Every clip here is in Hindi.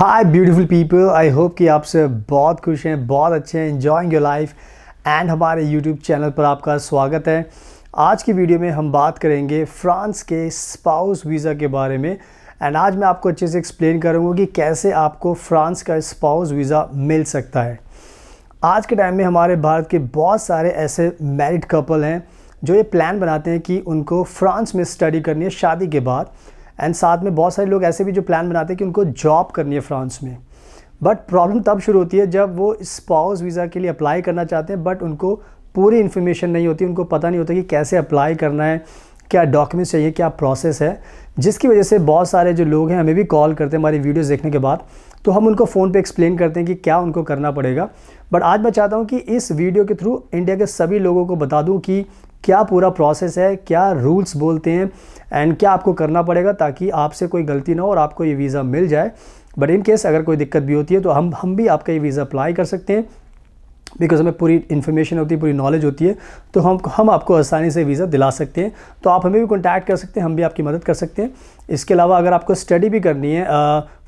high beautiful people I hope कि आप सब बहुत खुश हैं बहुत अच्छे हैं इन्जॉइंग योर लाइफ एंड हमारे यूट्यूब चैनल पर आपका स्वागत है आज की वीडियो में हम बात करेंगे फ्रांस के स्पाउस वीज़ा के बारे में एंड आज मैं आपको अच्छे से एक्सप्लेन करूँगा कि कैसे आपको फ्रांस का स्पाउस वीज़ा मिल सकता है आज के टाइम में हमारे भारत के बहुत सारे ऐसे मैरिड कपल हैं जो ये प्लान बनाते हैं कि उनको फ्रांस में स्टडी करनी है शादी के बाद एंड साथ में बहुत सारे लोग ऐसे भी जो प्लान बनाते हैं कि उनको जॉब करनी है फ्रांस में बट प्रॉब्लम तब शुरू होती है जब वो स्पाउस वीज़ा के लिए अप्लाई करना चाहते हैं बट उनको पूरी इन्फॉर्मेशन नहीं होती उनको पता नहीं होता कि कैसे अप्लाई करना है क्या डॉक्यूमेंट्स चाहिए क्या प्रोसेस है जिसकी वजह से बहुत सारे जो लोग हैं हमें भी कॉल करते हैं हमारी वीडियोस देखने के बाद तो हम उनको फ़ोन पे एक्सप्लेन करते हैं कि क्या उनको करना पड़ेगा बट आज मैं चाहता हूँ कि इस वीडियो के थ्रू इंडिया के सभी लोगों को बता दूँ कि क्या पूरा प्रोसेस है क्या रूल्स बोलते हैं एंड क्या आपको करना पड़ेगा ताकि आपसे कोई गलती ना हो और आपको ये वीज़ा मिल जाए बट इन केस अगर कोई दिक्कत भी होती है तो हम हम भी आपका ये वीज़ा अप्लाई कर सकते हैं बिकॉज हमें पूरी इन्फॉर्मेशन होती है पूरी नॉलेज होती है तो हम हम आपको आसानी से वीज़ा दिला सकते हैं तो आप हमें भी कॉन्टैक्ट कर सकते हैं हम भी आपकी मदद कर सकते हैं इसके अलावा अगर आपको स्टडी भी करनी है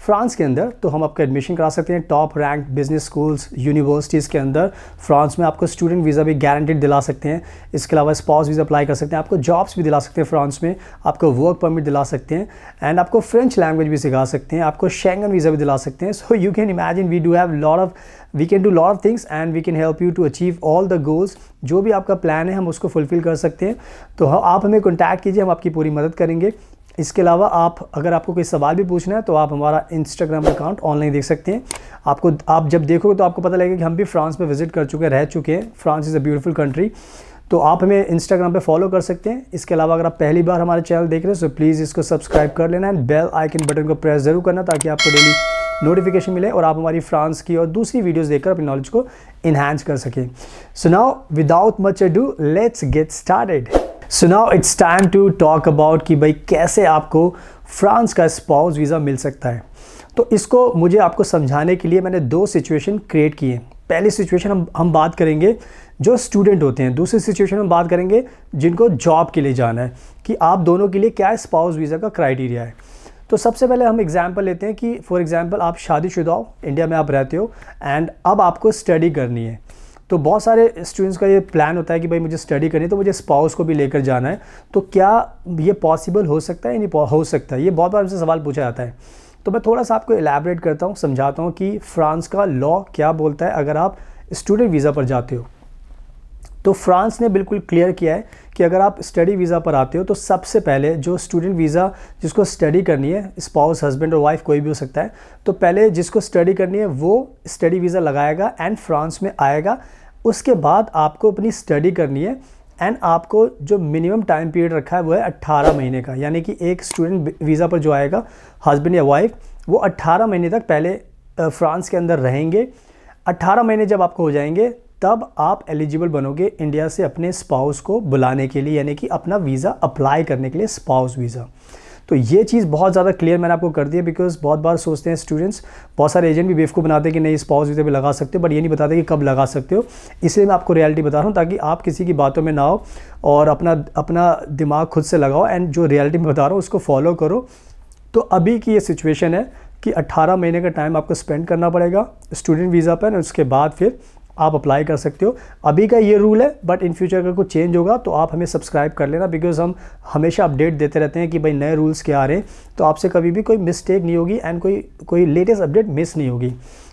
फ्रांस के अंदर तो हम आपका एडमिशन करा सकते हैं top rank business schools universities के अंदर फ्रांस में आपको स्टूडेंट वीज़ा भी गारंटेड दिला सकते हैं इसके अलावा स्पॉस वीज़ा अप्लाई कर सकते हैं आपको जॉब्स भी दिला सकते हैं फ्रांस में आपको वर्क परमिट दिला सकते हैं एंड आपको फ्रेंच लैंग्वेज भी सिखा सकते हैं आपको शेंगन वीज़ा भी दिला सकते हैं so you can imagine we do have lot of we can do lot of things and we can help you to achieve all the goals जो भी आपका प्लान है हम उसको फुलफ़िल कर सकते हैं तो आप हमें कॉन्टैक्ट कीजिए हम आपकी पूरी मदद करेंगे इसके अलावा आप अगर आपको कोई सवाल भी पूछना है तो आप हमारा इंस्टाग्राम अकाउंट ऑनलाइन देख सकते हैं आपको आप जब देखोगे तो आपको पता लगेगा कि हम भी फ्रांस में विज़िट कर चुके रह चुके हैं France is a beautiful country तो आप हमें इंस्टाग्राम पे फॉलो कर सकते हैं इसके अलावा अगर आप पहली बार हमारे चैनल देख रहे हैं तो प्लीज़ इसको सब्सक्राइब कर लेना एंड बेल आइकन बटन को प्रेस ज़रूर करना ताकि आपको डेली नोटिफिकेशन मिले और आप हमारी फ्रांस की और दूसरी वीडियोस देखकर अपनी नॉलेज को इन्हांस कर सकें so now without much do let's get started so now it's time to talk about कि भाई कैसे आपको फ्रांस का स्पाउस वीज़ा मिल सकता है तो इसको मुझे आपको समझाने के लिए मैंने दो सिचुएशन क्रिएट किए पहली सिचुएशन हम हम बात करेंगे जो स्टूडेंट होते हैं दूसरी सिचुएशन हम बात करेंगे जिनको जॉब के लिए जाना है कि आप दोनों के लिए क्या स्पाउस वीज़ा का क्राइटेरिया है तो सबसे पहले हम एग्जाम्पल लेते हैं कि फॉर एग्ज़ाम्पल आप शादीशुदा हो इंडिया में आप रहते हो एंड अब आपको स्टडी करनी है तो बहुत सारे स्टूडेंट्स का ये प्लान होता है कि भाई मुझे स्टडी करनी है तो मुझे स्पाउस को भी लेकर जाना है तो क्या ये पॉसिबल हो सकता है या नहीं हो सकता है ये बहुत बार हमसे सवाल पूछा जाता है तो मैं थोड़ा सा आपको एलैबरेट करता हूँ समझाता हूँ कि फ्रांस का लॉ क्या बोलता है अगर आप स्टूडेंट वीज़ा पर जाते हो तो फ्रांस ने बिल्कुल क्लियर किया है कि अगर आप स्टडी वीज़ा पर आते हो तो सबसे पहले जो स्टूडेंट वीज़ा जिसको स्टडी करनी है स्पाउस हस्बैंड और वाइफ कोई भी हो सकता है तो पहले जिसको स्टडी करनी है वो स्टडी वीज़ा लगाएगा एंड फ्रांस में आएगा उसके बाद आपको अपनी स्टडी करनी है एंड आपको जो मिनिमम टाइम पीरियड रखा है वो है अट्ठारह महीने का यानी कि एक स्टूडेंट वीज़ा पर जो आएगा हस्बैंड या वाइफ वो अट्ठारह महीने तक पहले फ्रांस के अंदर रहेंगे अट्ठारह महीने जब आपको हो जाएंगे तब आप एलिजिबल बनोगे इंडिया से अपने स्पाउस को बुलाने के लिए यानी कि अपना वीज़ा अप्लाई करने के लिए स्पाउस वीज़ा तो ये चीज़ बहुत ज़्यादा क्लियर मैंने आपको कर दिया बिकॉज बहुत बार सोचते हैं स्टूडेंट्स बहुत सारे एजेंट भी बेवकूफ़ बनाते हैं कि नहीं स्पाउस वीज़ा भी लगा सकते हो बट ये नहीं बताते कि कब लगा सकते हो इसलिए मैं आपको रियलिटी बता रहा हूँ ताकि आप किसी की बातों में ना हो और अपना अपना दिमाग खुद से लगाओ एंड जो रियलिटी में बता रहा हूँ उसको फॉलो करो तो अभी की ये सिचुएशन है कि 18 महीने का टाइम आपको स्पेंड करना पड़ेगा स्टूडेंट वीज़ा पर उसके बाद फिर आप अप्लाई कर सकते हो अभी का ये रूल है बट इन फ्यूचर अगर कुछ चेंज होगा तो आप हमें सब्सक्राइब कर लेना बिकॉज हम हमेशा अपडेट देते रहते हैं कि भाई नए रूल्स क्या आ रहे हैं तो आपसे कभी भी कोई मिस्टेक नहीं होगी एंड कोई कोई लेटेस्ट अपडेट मिस नहीं होगी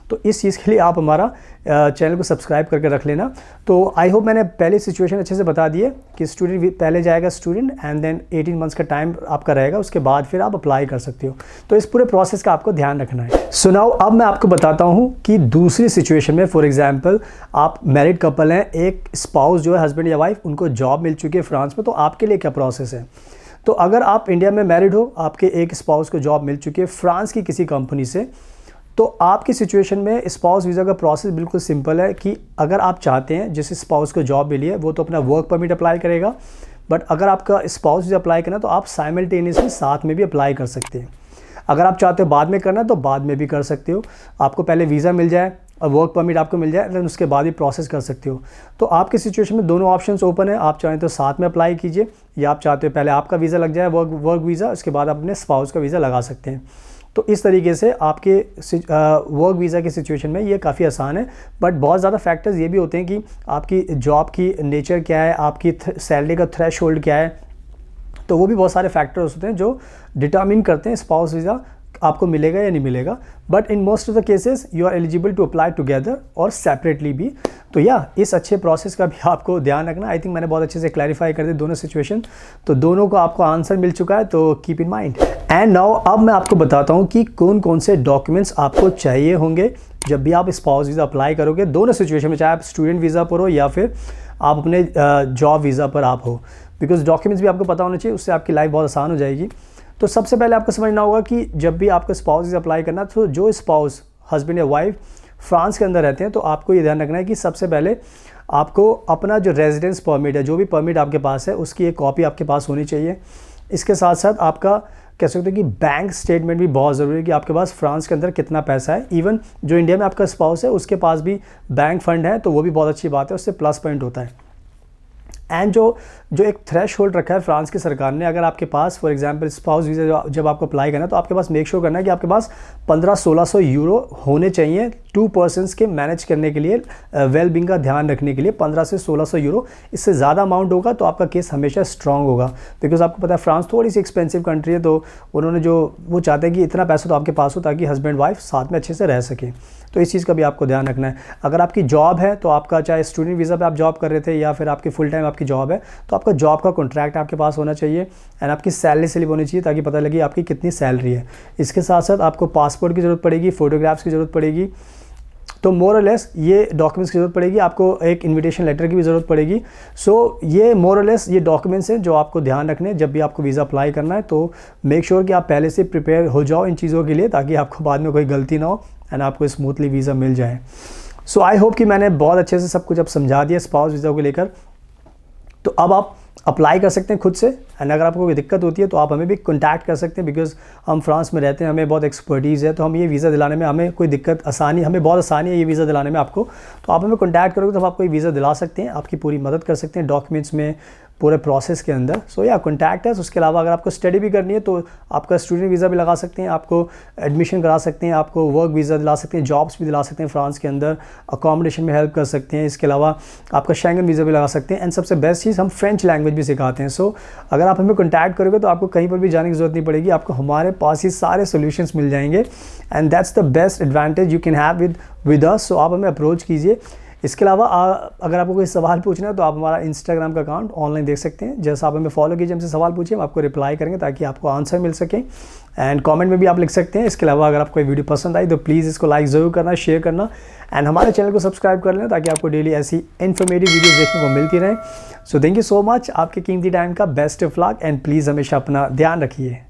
तो इस चीज़ के लिए आप हमारा चैनल को सब्सक्राइब करके रख लेना तो आई होप मैंने पहले सिचुएशन अच्छे से बता दिए कि स्टूडेंट पहले जाएगा स्टूडेंट एंड देन 18 मंथ्स का टाइम आपका रहेगा उसके बाद फिर आप अप्लाई कर सकते हो तो इस पूरे प्रोसेस का आपको ध्यान रखना है सुनाओ अब मैं आपको बताता हूँ कि दूसरी सिचुएशन में फॉर एग्जाम्पल आप मैरिड कपल हैं एक स्पाउस जो है हस्बैंड या वाइफ उनको जॉब मिल चुकी है फ्रांस में तो आपके लिए क्या प्रोसेस है तो अगर आप इंडिया में मैरिड हो आपके एक स्पाउस को जॉब मिल चुकी है फ्रांस की किसी कंपनी से तो आपकी सिचुएशन में स्पाउस वीज़ा का प्रोसेस बिल्कुल सिंपल है कि अगर आप चाहते हैं जिस स्पाउस को जॉब मिली है वो तो अपना वर्क परमिट अप्लाई करेगा बट अगर आपका स्पाउस वीज़ा अप्लाई करना तो आप साइमल्टेनियसली साथ में भी अप्लाई कर सकते हैं अगर आप चाहते हो बाद में करना तो बाद में भी कर सकते हो आपको पहले वीज़ा मिल जाए और वर्क परमिट आपको मिल जाए दैन उसके बाद भी प्रोसेस कर सकते हो तो आपके सिचुएशन में दोनों ऑप्शन ओपन है आप चाहें तो साथ में अप्लाई कीजिए या आप चाहते हो पहले आपका वीज़ा लग जाए वर्क वर्क वीज़ा उसके बाद आप अपने स्पाउस का वीज़ा लगा सकते हैं तो इस तरीके से आपके वर्क वीज़ा की सिचुएशन में ये काफ़ी आसान है बट बहुत ज़्यादा फैक्टर्स ये भी होते हैं कि आपकी जॉब की नेचर क्या है आपकी सैलरी का थ्रेश होल्ड क्या है तो वो भी बहुत सारे फैक्टर्स होते हैं जो डिटर्मिन करते हैं स्पाउस वीज़ा आपको मिलेगा या नहीं मिलेगा but in most of the cases you are eligible to apply together और सेपरेटली भी तो या इस अच्छे प्रोसेस का भी आपको ध्यान रखना आई थिंक मैंने बहुत अच्छे से क्लैरिफाई कर दी दोनों सिचुएशन तो दोनों को आपको आंसर मिल चुका है तो keep in mind and now अब मैं आपको बताता हूँ कि कौन कौन से डॉक्यूमेंट्स आपको चाहिए होंगे जब भी आप स्पाउस वीज़ा अप्लाई करोगे दोनों सिचुएशन में चाहे आप स्टूडेंट वीज़ा पर हो या फिर आप अपने जॉब वीज़ा पर आप हो बिकॉज डॉक्यूमेंट्स भी आपको पता होना चाहिए उससे आपकी लाइफ बहुत आसान हो जाएगी तो सबसे पहले आपको समझना होगा कि जब भी आपको स्पाउस अप्लाई करना तो जो स्पाउस हस्बैंड या वाइफ फ्रांस के अंदर रहते हैं तो आपको ये ध्यान रखना है कि सबसे पहले आपको अपना जो रेजिडेंस परमिट है जो भी परमिट आपके पास है उसकी एक कॉपी आपके पास होनी चाहिए इसके साथ साथ आपका कह सकते हैं कि बैंक स्टेटमेंट भी बहुत ज़रूरी है कि आपके पास फ्रांस के अंदर कितना पैसा है इवन जो इंडिया में आपका स्पाउस है उसके पास भी बैंक फंड है तो वो भी बहुत अच्छी बात है उससे प्लस पॉइंट होता है एंड जो जो एक थ्रेश होल्ड रखा है फ्रांस की सरकार ने अगर आपके पास फॉर एग्जांपल स्पाउस वीज़ा जब आपको अप्लाई करना है तो आपके पास मेक श्योर sure करना है कि आपके पास 15-1600 यूरो होने चाहिए टू पर्सनस के मैनेज करने के लिए वेलबिंग uh, का ध्यान रखने के लिए 15 से 1600 यूरो इससे ज़्यादा अमाउंट होगा तो आपका केस हमेशा स्ट्रांग होगा बिकॉज आपको पता है फ्रांस थोड़ी सी एक्सपेंसिव कंट्री है तो उन्होंने जो वो चाहते हैं कि इतना पैसा तो आपके पास हो ताकि हस्बैंड वाइफ साथ में अच्छे से रह सकें तो इस चीज़ का भी आपको ध्यान रखना है अगर आपकी जॉब है तो आपका चाहे स्टूडेंट वीज़ा पे आप जॉब कर रहे थे या फिर आपकी फुल टाइम आपकी जॉब है तो आपका जॉब का कॉन्ट्रैक्ट आपके पास होना चाहिए एंड आपकी सैलरी स्लिप होनी चाहिए ताकि पता लगे आपकी कितनी सैलरी है इसके साथ साथ आपको पासपोर्ट की ज़रूरत पड़ेगी फ़ोटोग्राफ्स की ज़रूरत पड़ेगी तो मोर और लेस ये डॉक्यूमेंट्स की ज़रूरत पड़ेगी आपको एक इनविटेशन लेटर की भी ज़रूरत पड़ेगी सो so, ये मोर और लेस ये डॉक्यूमेंट्स हैं जो आपको ध्यान रखने जब भी आपको वीज़ा अप्लाई करना है तो मेक श्योर sure कि आप पहले से प्रिपेयर हो जाओ इन चीज़ों के लिए ताकि आपको बाद में कोई गलती ना हो एंड आपको स्मूथली वीज़ा मिल जाए सो आई होप कि मैंने बहुत अच्छे से सब कुछ अब समझा दिया स्पाउस वीज़ा को लेकर तो अब आप अप्लाई कर सकते हैं खुद से एंड अगर आपको कोई दिक्कत होती है तो आप हमें भी कॉन्टैक्ट कर सकते हैं बिकॉज हम फ्रांस में रहते हैं हमें बहुत एक्सपर्टीज़ है तो हम ये वीज़ा दिलाने में हमें कोई दिक्कत आसानी हमें बहुत आसानी है ये वीज़ा दिलाने में आपको तो आप हमें कॉन्टैक्ट करोगे तो हम आपको ये वीज़ा दिला सकते हैं आपकी पूरी मदद कर सकते हैं डॉक्यूमेंट्स में पूरे प्रोसेस के अंदर सो या कॉन्टैक्ट है उसके अलावा अगर आपको स्टडी भी करनी है तो आपका स्टूडेंट वीज़ा भी लगा सकते हैं आपको एडमिशन करा सकते हैं आपको वर्क वीज़ा दिला सकते हैं जॉब्स भी दिला सकते हैं फ्रांस के अंदर अकोमोडेशन में हेल्प कर सकते हैं इसके अलावा आपका शेंगन वीज़ा भी लगा सकते हैं एंड सबसे बेस्ट चीज़ हम फ्रेंच लैंग्वेज भी सिखाते हैं सो so, अगर आप हमें कॉन्टैक्ट करोगे तो आपको कहीं पर भी जाने की ज़रूरत नहीं पड़ेगी आपको हमारे पास ही सारे सोल्यूशन मिल जाएंगे and that's the best advantage you can have with with us so आप हमें अप्रोच कीजिए इसके अलावा अगर आपको कोई सवाल पूछना है तो आप हमारा इंस्टाग्राम का अकाउंट ऑनलाइन देख सकते हैं जैसा आप हमें फॉलो कीजिए हमसे सवाल पूछिए हम आपको रिप्लाई करेंगे ताकि आपको आंसर मिल सके एंड कमेंट में भी आप लिख सकते हैं इसके अलावा अगर आपको वीडियो पसंद आई तो प्लीज़ इसको लाइक ज़रूर करना शेयर करना एंड हमारे चैनल को सब्सक्राइब कर लें ताकि आपको डेली ऐसी इन्फॉर्मेटिव वीडियोज़ देखने को मिलती रहें so thank you so much आपके कीमती टाइम का best of luck and please हमेशा अपना ध्यान रखिए